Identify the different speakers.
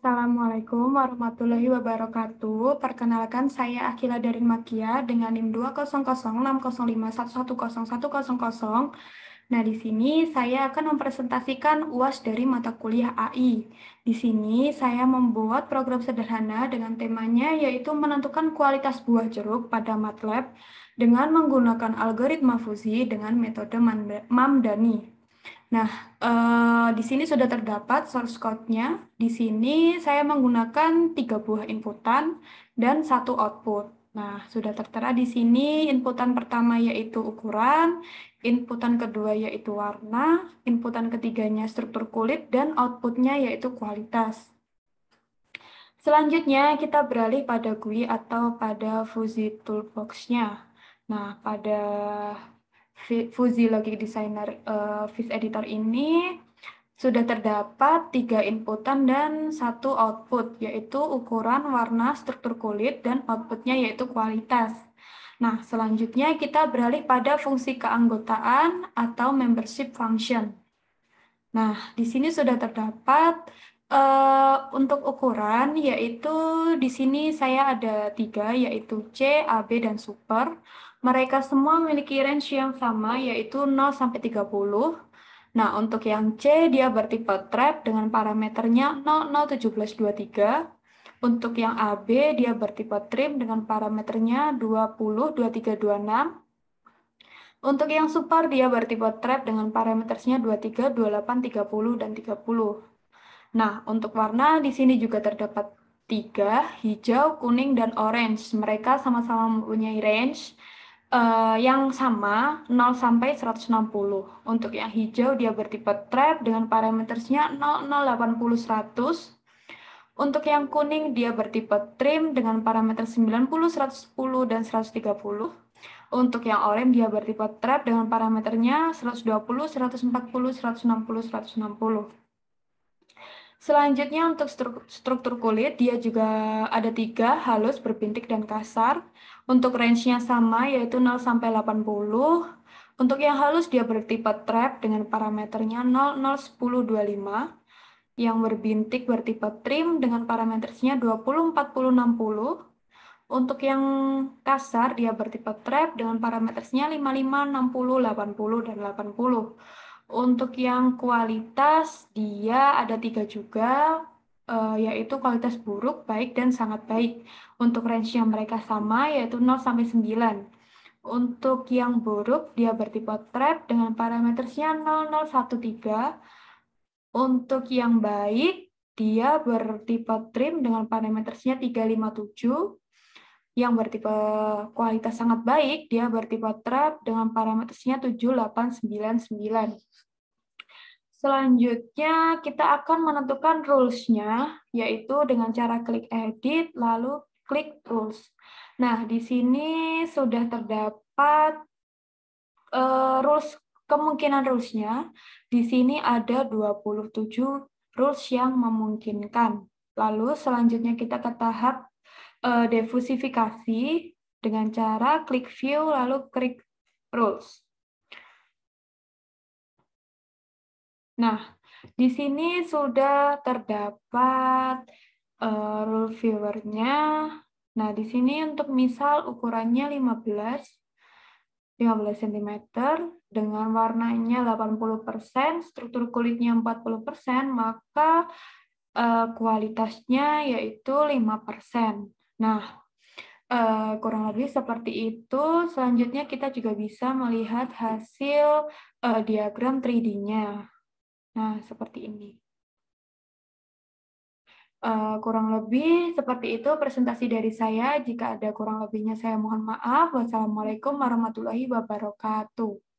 Speaker 1: Assalamualaikum warahmatullahi wabarakatuh. Perkenalkan saya Akila dari Makia dengan NIM 2006050511010. Nah, di sini saya akan mempresentasikan UAS dari mata kuliah AI. Di sini saya membuat program sederhana dengan temanya yaitu menentukan kualitas buah jeruk pada MATLAB dengan menggunakan algoritma fusi dengan metode Mamdani. Nah, eh, di sini sudah terdapat source code-nya. Di sini saya menggunakan tiga buah inputan dan satu output. Nah, sudah tertera di sini inputan pertama yaitu ukuran, inputan kedua yaitu warna, inputan ketiganya struktur kulit, dan outputnya yaitu kualitas. Selanjutnya, kita beralih pada GUI atau pada Fuzzy Toolbox-nya. Nah, pada Fuzi Logic Designer uh, eh, Viz Editor ini sudah terdapat tiga inputan dan satu output, yaitu ukuran, warna, struktur kulit, dan outputnya yaitu kualitas. Nah, selanjutnya kita beralih pada fungsi keanggotaan atau membership function. Nah, di sini sudah terdapat Uh, untuk ukuran, yaitu di sini saya ada tiga, yaitu C, A, B dan super. Mereka semua memiliki range yang sama, yaitu 0 sampai 30. Nah, untuk yang C, dia bertipe trap dengan parameternya 001723. Untuk yang AB, dia bertipe trim dengan parameternya 202326. Untuk yang super, dia bertipe trap dengan parameternya 232830 dan 30. Nah, untuk warna di sini juga terdapat tiga, hijau, kuning, dan orange. Mereka sama-sama mempunyai range uh, yang sama 0 sampai 160. Untuk yang hijau dia bertipe trap dengan parameternya 0, 0, 80, 100. Untuk yang kuning dia bertipe trim dengan parameter 90, 110, dan 130. Untuk yang orange dia bertipe trap dengan parameternya 120, 140, 160, 160. Selanjutnya untuk struktur kulit, dia juga ada tiga, halus, berbintik, dan kasar. Untuk range-nya sama, yaitu 0-80. Untuk yang halus, dia bertipe trap dengan parameternya 0, 0, 10, 25. Yang berbintik bertipe trim dengan parameternya 20, 40, 60. Untuk yang kasar, dia bertipe trap dengan parameternya 55, 60, 80, dan 80. Untuk yang kualitas, dia ada tiga juga, eh, yaitu kualitas buruk, baik, dan sangat baik. Untuk range yang mereka sama, yaitu 0 sampai 9. Untuk yang buruk, dia bertipe trap dengan parameternya 0013. Untuk yang baik, dia bertipe trim dengan parameternya 357 yang bertipe kualitas sangat baik, dia bertipe trap dengan parameternya 7899. Selanjutnya, kita akan menentukan rules-nya, yaitu dengan cara klik edit, lalu klik rules. Nah, di sini sudah terdapat uh, rules kemungkinan rules-nya. Di sini ada 27 rules yang memungkinkan. Lalu selanjutnya kita ke tahap uh, defusifikasi dengan cara klik view lalu klik rules. Nah, di sini sudah terdapat uh, rule viewernya. Nah, di sini untuk misal ukurannya 15 15 cm dengan warnanya 80%, struktur kulitnya 40%, maka uh, kualitasnya yaitu Nah, eh, kurang lebih seperti itu. Selanjutnya kita juga bisa melihat hasil eh, diagram 3D-nya. Nah, seperti ini. Uh, kurang lebih seperti itu presentasi dari saya. Jika ada kurang lebihnya saya mohon maaf. Wassalamualaikum warahmatullahi wabarakatuh.